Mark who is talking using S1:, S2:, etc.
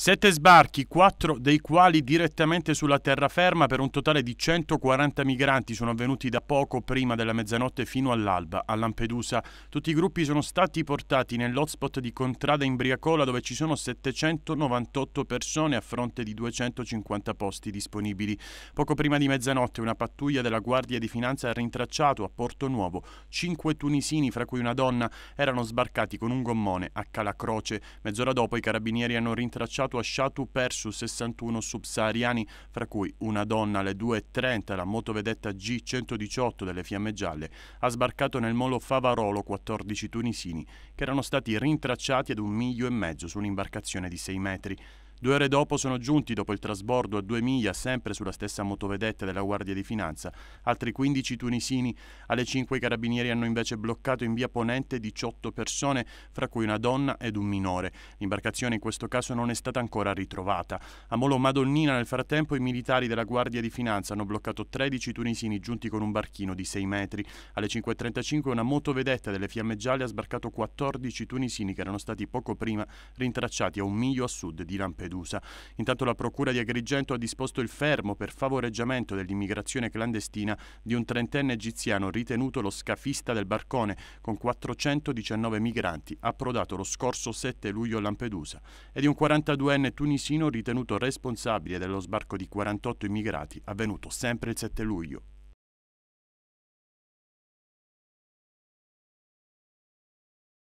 S1: Sette sbarchi, quattro dei quali direttamente sulla terraferma per un totale di 140 migranti sono avvenuti da poco prima della mezzanotte fino all'alba a Lampedusa. Tutti i gruppi sono stati portati nell'hotspot di Contrada in Briacola dove ci sono 798 persone a fronte di 250 posti disponibili. Poco prima di mezzanotte una pattuglia della Guardia di Finanza ha rintracciato a Porto Nuovo cinque tunisini fra cui una donna erano sbarcati con un gommone a Calacroce. Mezz'ora dopo i carabinieri hanno rintracciato a lasciato perso 61 subsahariani, fra cui una donna alle 2.30 la motovedetta G118 delle Fiamme Gialle ha sbarcato nel molo Favarolo 14 tunisini che erano stati rintracciati ad un miglio e mezzo su un'imbarcazione di 6 metri. Due ore dopo sono giunti, dopo il trasbordo a due miglia, sempre sulla stessa motovedetta della Guardia di Finanza, altri 15 tunisini. Alle 5 i carabinieri hanno invece bloccato in via Ponente 18 persone, fra cui una donna ed un minore. L'imbarcazione in questo caso non è stata ancora ritrovata. A Molo Madonnina nel frattempo i militari della Guardia di Finanza hanno bloccato 13 tunisini giunti con un barchino di 6 metri. Alle 5.35 una motovedetta delle Fiamme Gialle ha sbarcato 14 tunisini che erano stati poco prima rintracciati a un miglio a sud di Lampedusa. Lampedusa. Intanto la Procura di Agrigento ha disposto il fermo per favoreggiamento dell'immigrazione clandestina di un trentenne egiziano ritenuto lo scafista del barcone con 419 migranti approdato lo scorso 7 luglio a Lampedusa e di un 42enne tunisino ritenuto responsabile dello sbarco di 48 immigrati avvenuto sempre il 7
S2: luglio